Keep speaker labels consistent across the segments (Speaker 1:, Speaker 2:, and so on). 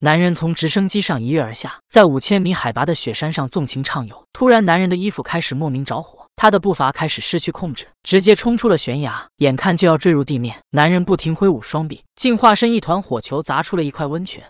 Speaker 1: 男人从直升机上一跃而下，在五千米海拔的雪山上纵情畅游。突然，男人的衣服开始莫名着火，他的步伐开始失去控制，直接冲出了悬崖，眼看就要坠入地面。男人不停挥舞双臂，竟化身一团火球，砸出了一块温泉。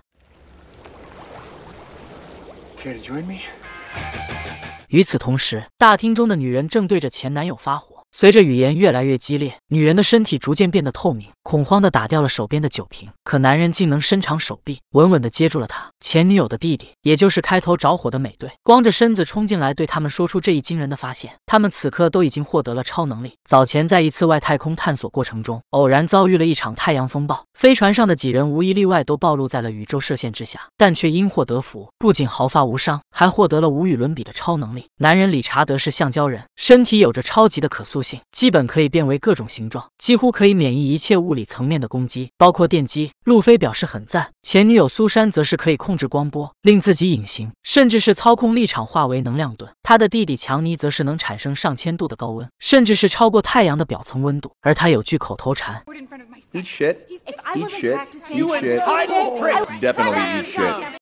Speaker 1: 与此同时，大厅中的女人正对着前男友发火。随着语言越来越激烈，女人的身体逐渐变得透明，恐慌地打掉了手边的酒瓶。可男人竟能伸长手臂，稳稳地接住了她。前女友的弟弟，也就是开头着火的美队，光着身子冲进来，对他们说出这一惊人的发现：他们此刻都已经获得了超能力。早前在一次外太空探索过程中，偶然遭遇了一场太阳风暴，飞船上的几人无一例外都暴露在了宇宙射线之下，但却因祸得福，不仅毫发无伤，还获得了无与伦比的超能力。男人理查德是橡胶人，身体有着超级的可塑性。基本可以变为各种形状，几乎可以免疫一切物理层面的攻击，包括电击。路飞表示很赞。前女友苏珊则是可以控制光波，令自己隐形，甚至是操控立场化为能量盾。他的弟弟强尼则是能产生上千度的高温，甚至是超过太阳的表层温度。而他有句口头禅：Eat shit, eat shit, Eat shit, I don't pray, definitely eat shit.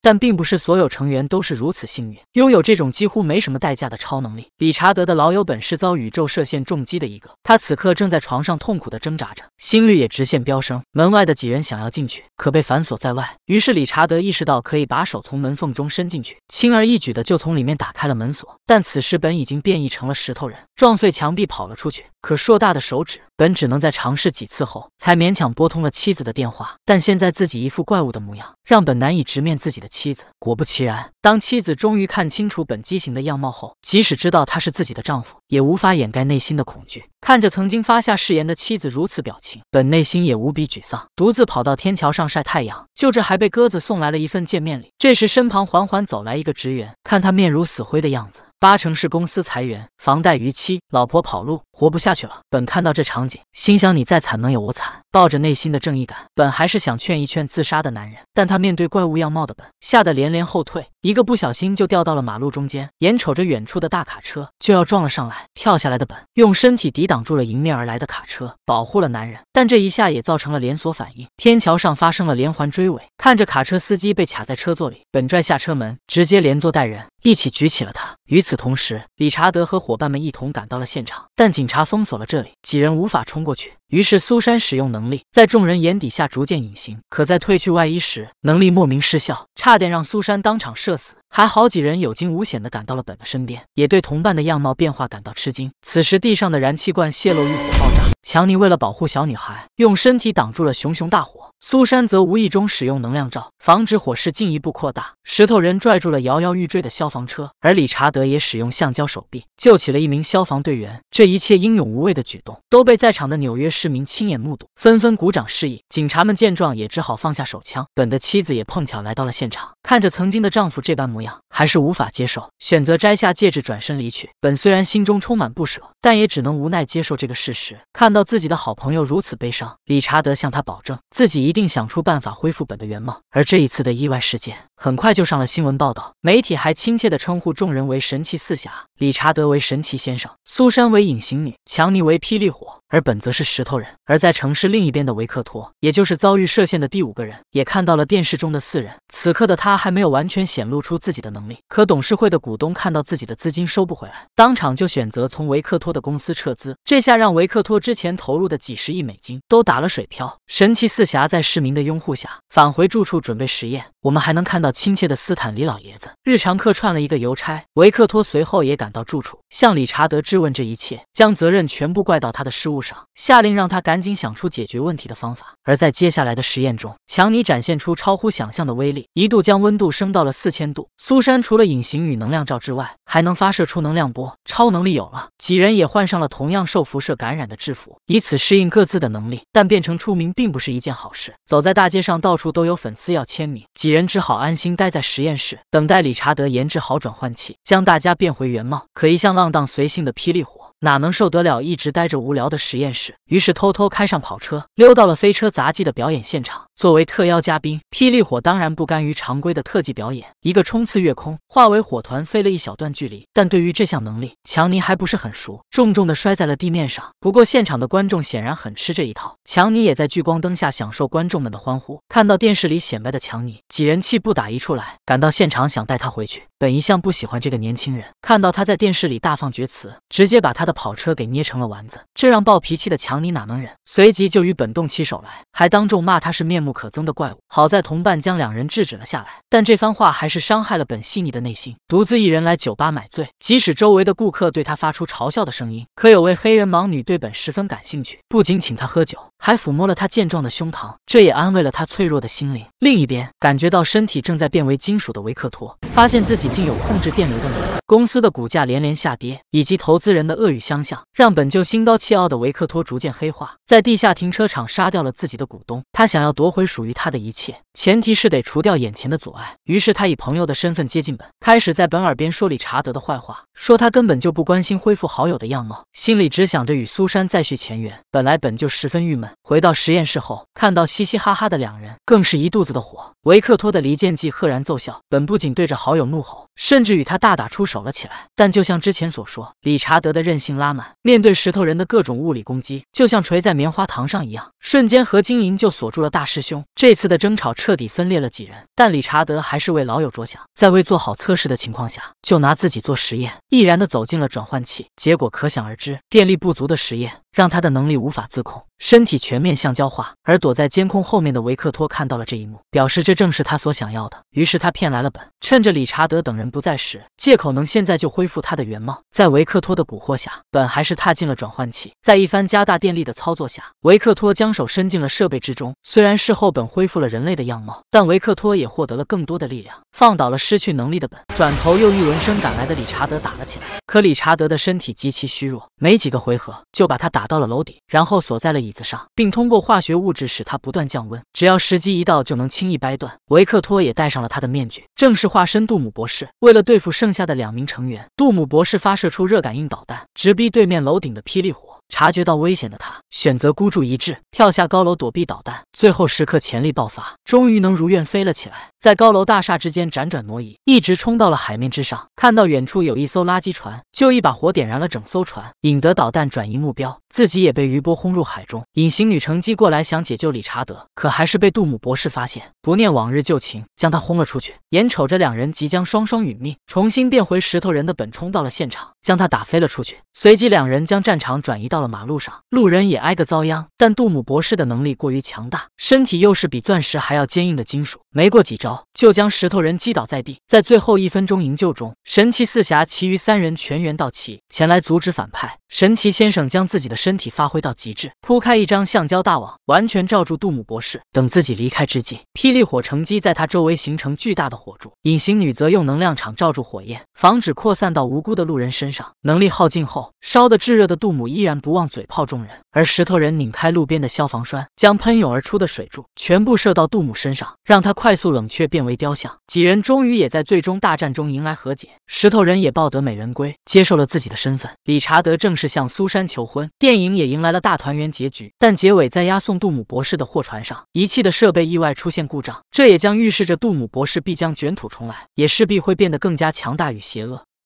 Speaker 1: 但并不是所有成员都是如此幸运，拥有这种几乎没什么代价的超能力。理查德的老友本是遭宇宙射线重击的一个，他此刻正在床上痛苦的挣扎着，心率也直线飙升。门外的几人想要进去，可被反锁在外。于是理查德意识到可以把手从门缝中伸进去，轻而易举的就从里面打开了门锁。但此时本已经变异成了石头人，撞碎墙壁跑了出去。可硕大的手指本只能在尝试几次后，才勉强拨通了妻子的电话。但现在自己一副怪物的模样，让本难以直面自己的。妻子果不其然，当妻子终于看清楚本畸形的样貌后，即使知道他是自己的丈夫，也无法掩盖内心的恐惧。看着曾经发下誓言的妻子如此表情，本内心也无比沮丧，独自跑到天桥上晒太阳。就这还被鸽子送来了一份见面礼。这时，身旁缓缓走来一个职员，看他面如死灰的样子。八成是公司裁员、房贷逾期、老婆跑路，活不下去了。本看到这场景，心想你再惨能有我惨？抱着内心的正义感，本还是想劝一劝自杀的男人。但他面对怪物样貌的本，吓得连连后退，一个不小心就掉到了马路中间，眼瞅着远处的大卡车就要撞了上来。跳下来的本用身体抵挡住了迎面而来的卡车，保护了男人，但这一下也造成了连锁反应，天桥上发生了连环追尾。看着卡车司机被卡在车座里，本拽下车门，直接连坐带人。一起举起了他。与此同时，理查德和伙伴们一同赶到了现场，但警察封锁了这里，几人无法冲过去。于是，苏珊使用能力，在众人眼底下逐渐隐形。可在褪去外衣时，能力莫名失效，差点让苏珊当场射死。还好几人有惊无险地赶到了本的身边，也对同伴的样貌变化感到吃惊。此时地上的燃气罐泄漏，遇火爆炸，强尼为了保护小女孩，用身体挡住了熊熊大火；苏珊则无意中使用能量罩，防止火势进一步扩大。石头人拽住了摇摇欲坠的消防车，而理查德也使用橡胶手臂救起了一名消防队员。这一切英勇无畏的举动都被在场的纽约市民亲眼目睹，纷纷鼓掌示意。警察们见状也只好放下手枪。本的妻子也碰巧来到了现场，看着曾经的丈夫这般模。模样还是无法接受，选择摘下戒指，转身离去。本虽然心中充满不舍，但也只能无奈接受这个事实。看到自己的好朋友如此悲伤，理查德向他保证，自己一定想出办法恢复本的原貌。而这一次的意外事件。很快就上了新闻报道，媒体还亲切地称呼众人为神奇四侠，理查德为神奇先生，苏珊为隐形女，强尼为霹雳火，而本则是石头人。而在城市另一边的维克托，也就是遭遇射线的第五个人，也看到了电视中的四人。此刻的他还没有完全显露出自己的能力。可董事会的股东看到自己的资金收不回来，当场就选择从维克托的公司撤资，这下让维克托之前投入的几十亿美金都打了水漂。神奇四侠在市民的拥护下返回住处准备实验，我们还能看到。亲切的斯坦李老爷子日常客串了一个邮差维克托，随后也赶到住处，向理查德质问这一切，将责任全部怪到他的失误上，下令让他赶紧想出解决问题的方法。而在接下来的实验中，强尼展现出超乎想象的威力，一度将温度升到了四千度。苏珊除了隐形与能量罩之外，还能发射出能量波。超能力有了，几人也换上了同样受辐射感染的制服，以此适应各自的能力。但变成出名并不是一件好事，走在大街上，到处都有粉丝要签名，几人只好安。心待在实验室，等待理查德研制好转换器，将大家变回原貌。可一向浪荡随性的霹雳火。哪能受得了一直待着无聊的实验室？于是偷偷开上跑车，溜到了飞车杂技的表演现场。作为特邀嘉宾，霹雳火当然不甘于常规的特技表演，一个冲刺越空，化为火团飞了一小段距离。但对于这项能力，强尼还不是很熟，重重的摔在了地面上。不过现场的观众显然很吃这一套，强尼也在聚光灯下享受观众们的欢呼。看到电视里显摆的强尼，几人气不打一处来，赶到现场想带他回去。本一向不喜欢这个年轻人，看到他在电视里大放厥词，直接把他的跑车给捏成了丸子，这让暴脾气的强尼哪能忍？随即就与本动起手来，还当众骂他是面目可憎的怪物。好在同伴将两人制止了下来，但这番话还是伤害了本细腻的内心，独自一人来酒吧买醉。即使周围的顾客对他发出嘲笑的声音，可有位黑人盲女对本十分感兴趣，不仅请他喝酒，还抚摸了他健壮的胸膛，这也安慰了他脆弱的心灵。另一边，感觉到身体正在变为金属的维克托，发现自己。竟有控制电流的能力。公司的股价连连下跌，以及投资人的恶语相向，让本就心高气傲的维克托逐渐黑化，在地下停车场杀掉了自己的股东。他想要夺回属于他的一切，前提是得除掉眼前的阻碍。于是他以朋友的身份接近本，开始在本耳边说理查德的坏话，说他根本就不关心恢复好友的样貌，心里只想着与苏珊再续前缘。本来本就十分郁闷，回到实验室后看到嘻嘻哈哈的两人，更是一肚子的火。维克托的离间计赫然奏效，本不仅对着好友怒吼。甚至与他大打出手了起来，但就像之前所说，理查德的韧性拉满，面对石头人的各种物理攻击，就像锤在棉花糖上一样，瞬间和金银就锁住了大师兄。这次的争吵彻底分裂了几人，但理查德还是为老友着想，在未做好测试的情况下，就拿自己做实验，毅然的走进了转换器，结果可想而知，电力不足的实验。让他的能力无法自控，身体全面橡胶化。而躲在监控后面的维克托看到了这一幕，表示这正是他所想要的。于是他骗来了本，趁着理查德等人不在时，借口能现在就恢复他的原貌。在维克托的蛊惑下，本还是踏进了转换器。在一番加大电力的操作下，维克托将手伸进了设备之中。虽然事后本恢复了人类的样貌，但维克托也获得了更多的力量，放倒了失去能力的本。转头又与闻声赶来的理查德打了起来。可理查德的身体极其虚弱，没几个回合就把他打。到了楼顶，然后锁在了椅子上，并通过化学物质使它不断降温。只要时机一到，就能轻易掰断。维克托也戴上了他的面具，正式化身杜姆博士。为了对付剩下的两名成员，杜姆博士发射出热感应导弹，直逼对面楼顶的霹雳火。察觉到危险的他，选择孤注一掷，跳下高楼躲避导弹。最后时刻潜力爆发，终于能如愿飞了起来，在高楼大厦之间辗转挪移，一直冲到了海面之上。看到远处有一艘垃圾船，就一把火点燃了整艘船，引得导弹转移目标，自己也被余波轰入海中。隐形女乘机过来想解救理查德，可还是被杜姆博士发现，不念往日旧情，将他轰了出去。眼瞅着两人即将双双殒命，重新变回石头人的本冲到了现场，将他打飞了出去。随即两人将战场转移到。到了马路上，路人也挨个遭殃。但杜姆博士的能力过于强大，身体又是比钻石还要坚硬的金属，没过几招就将石头人击倒在地。在最后一分钟营救中，神奇四侠其余三人全员到齐，前来阻止反派。神奇先生将自己的身体发挥到极致，铺开一张橡胶大网，完全罩住杜姆博士。等自己离开之际，霹雳火乘机在他周围形成巨大的火柱，隐形女则用能量场罩住火焰，防止扩散到无辜的路人身上。能力耗尽后，烧得炙热的杜姆依然不。不忘嘴炮众人，而石头人拧开路边的消防栓，将喷涌而出的水柱全部射到杜姆身上，让他快速冷却变为雕像。几人终于也在最终大战中迎来和解，石头人也抱得美人归，接受了自己的身份。理查德正式向苏珊求婚，电影也迎来了大团圆结局。但结尾在押送杜姆博士的货船上，仪器的设备意外出现故障，这也将预示着杜姆博士必将卷土重来，也势必会变得更加强大与邪恶。